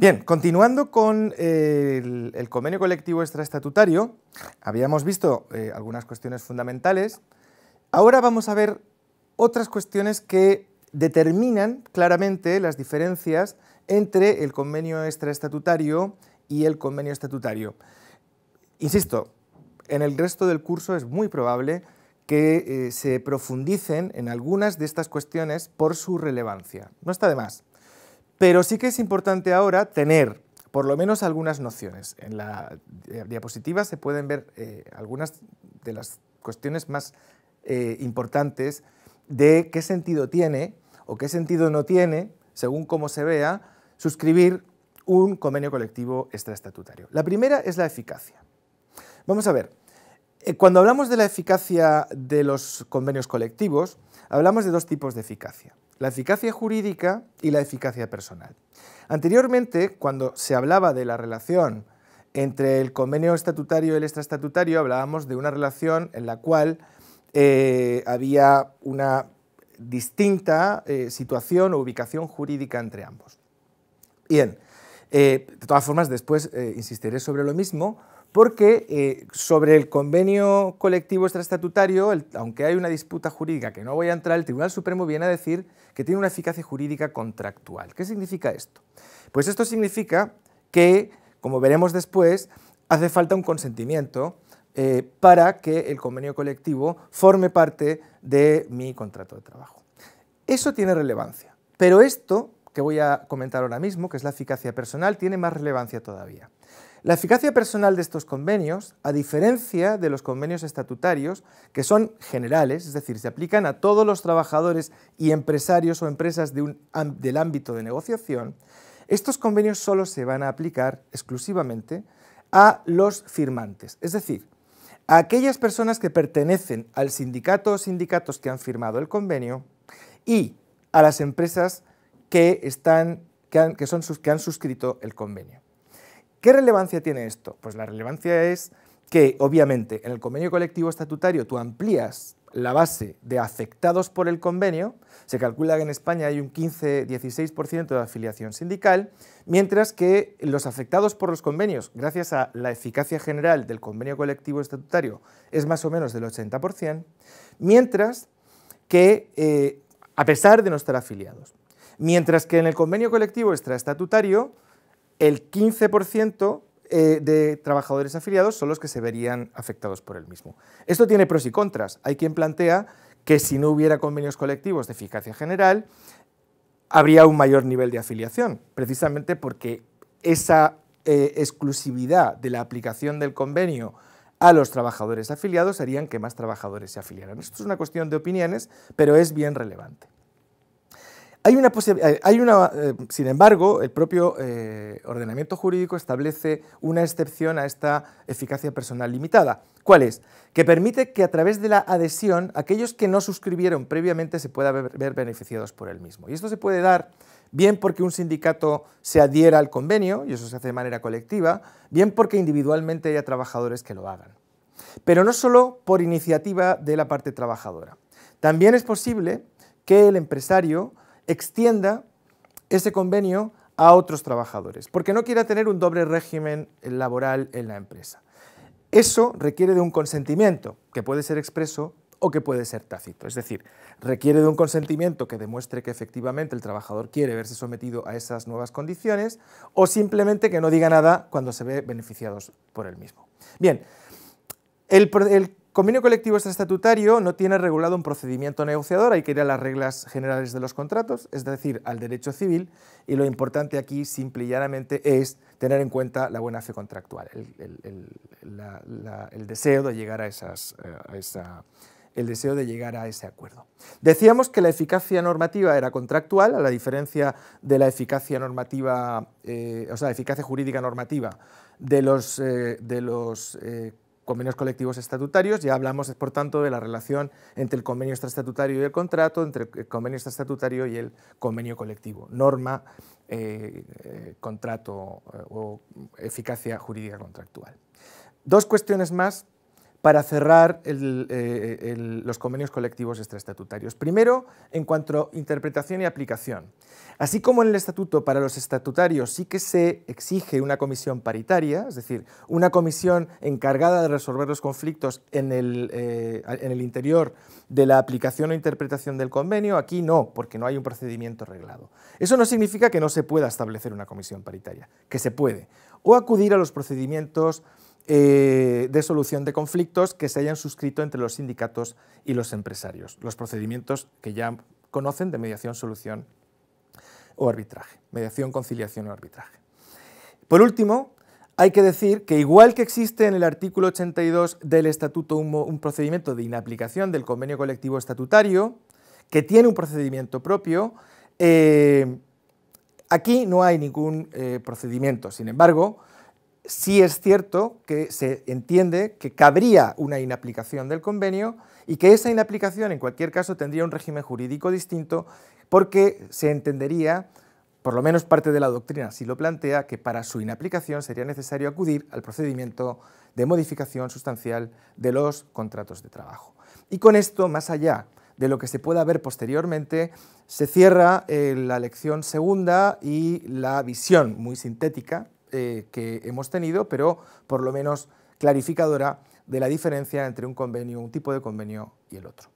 Bien, continuando con eh, el, convenio colectivo extraestatutario, habíamos visto eh, algunas cuestiones fundamentales. Ahora vamos a ver otras cuestiones que determinan claramente las diferencias entre el convenio extraestatutario y el convenio estatutario. Insisto, en el resto del curso es muy probable que eh, se profundicen en algunas de estas cuestiones por su relevancia. No está de más. Pero sí que es importante ahora tener por lo menos algunas nociones. En la diapositiva se pueden ver eh, algunas de las cuestiones más eh, importantes de qué sentido tiene o qué sentido no tiene, según cómo se vea, suscribir un convenio colectivo extraestatutario. La primera es la eficacia. Vamos a ver, eh, cuando hablamos de la eficacia de los convenios colectivos, hablamos de dos tipos de eficacia la eficacia jurídica y la eficacia personal. Anteriormente, cuando se hablaba de la relación entre el convenio estatutario y el extraestatutario, hablábamos de una relación en la cual eh, había una distinta eh, situación o ubicación jurídica entre ambos. Bien, eh, de todas formas, después eh, insistiré sobre lo mismo, porque eh, sobre el convenio colectivo extraestatutario, aunque hay una disputa jurídica que no voy a entrar, el Tribunal Supremo viene a decir que tiene una eficacia jurídica contractual. ¿Qué significa esto? Pues esto significa que, como veremos después, hace falta un consentimiento para que el convenio colectivo forme parte de mi contrato de trabajo. Eso tiene relevancia, pero esto que voy a comentar ahora mismo, que es la eficacia personal, tiene más relevancia todavía. La eficacia personal de estos convenios, a diferencia de los convenios estatutarios, que son generales, es decir, se aplican a todos los trabajadores y empresarios o empresas del ámbito de negociación, estos convenios solo se van a aplicar exclusivamente a los firmantes, es decir, a aquellas personas que pertenecen al sindicato o sindicatos que han firmado el convenio y a las empresas que, están, que, han, que han suscrito el convenio. ¿Qué relevancia tiene esto? Pues la relevancia es que, obviamente, en el convenio colectivo estatutario tú amplías la base de afectados por el convenio, se calcula que en España hay un 15-16% de afiliación sindical, mientras que los afectados por los convenios, gracias a la eficacia general del convenio colectivo estatutario, es más o menos del 80%, mientras que, eh, a pesar de no estar afiliados. Mientras que en el convenio colectivo extraestatutario, el 15% eh, de trabajadores afiliados son los que se verían afectados por el mismo. Esto tiene pros y contras. Hay quien plantea que si no hubiera convenios colectivos de eficacia general, habría un mayor nivel de afiliación, precisamente porque esa eh, exclusividad de la aplicación del convenio a los trabajadores afiliados harían que más trabajadores se afiliaran. Esto es una cuestión de opiniones, pero es bien relevante. Hay una, eh, eh, sin embargo, el propio eh, ordenamiento jurídico establece una excepción a esta eficacia personal limitada. ¿Cuál es? Que permite que a través de la adhesión aquellos que no suscribieron previamente se puedan ver beneficiados por el mismo. Y esto se puede dar bien porque un sindicato se adhiera al convenio, y eso se hace de manera colectiva, bien porque individualmente haya trabajadores que lo hagan. Pero no solo por iniciativa de la parte trabajadora. También es posible que el empresario extienda ese convenio a otros trabajadores, porque no quiera tener un doble régimen laboral en la empresa. Eso requiere de un consentimiento, que puede ser expreso o que puede ser tácito. Es decir, requiere de un consentimiento que demuestre que efectivamente el trabajador quiere verse sometido a esas nuevas condiciones o simplemente que no diga nada cuando se ve beneficiados por el mismo. Bien, el, el Convenio colectivo estatutario no tiene regulado un procedimiento negociador, hay que ir a las reglas generales de los contratos, es decir, al derecho civil, y lo importante aquí, simple y llanamente, es tener en cuenta la buena fe contractual, el, deseo de llegar a, ese acuerdo. Decíamos que la eficacia normativa era contractual, a la diferencia de la eficacia normativa, eh, o sea, eficacia jurídica normativa de los, eh, de los eh, convenios colectivos estatutarios, ya hablamos por tanto de la relación entre el convenio extraestatutario y el contrato, entre el convenio estatutario y el convenio colectivo, norma, eh, eh, contrato eh, o eficacia jurídica contractual. Dos cuestiones más para cerrar eh, los convenios colectivos extraestatutarios. Primero, en cuanto a interpretación y aplicación. Así como en el estatuto para los estatutarios sí que se exige una comisión paritaria, es decir, una comisión encargada de resolver los conflictos en el, eh, en el interior de la aplicación o interpretación del convenio, aquí no, porque no hay un procedimiento reglado. Eso no significa que no se pueda establecer una comisión paritaria, que se puede, o acudir a los procedimientos eh, de solución de conflictos que se hayan suscrito entre los sindicatos y los empresarios, los procedimientos que ya conocen de mediación, solución o arbitraje, mediación, conciliación o arbitraje. Por último, hay que decir que igual que existe en el artículo 82 del Estatuto un, procedimiento de inaplicación del convenio colectivo estatutario, que tiene un procedimiento propio, eh, aquí no hay ningún eh, procedimiento. Sin embargo, sí es cierto que se entiende que cabría una inaplicación del convenio y que esa inaplicación en cualquier caso tendría un régimen jurídico distinto porque se entendería, por lo menos parte de la doctrina si lo plantea, que para su inaplicación sería necesario acudir al procedimiento de modificación sustancial de los contratos de trabajo. Y con esto, más allá de lo que se pueda ver posteriormente, se cierra eh, la lección segunda y la visión muy sintética eh, que hemos tenido, pero por lo menos clarificadora de la diferencia entre un convenio, un tipo de convenio y el otro.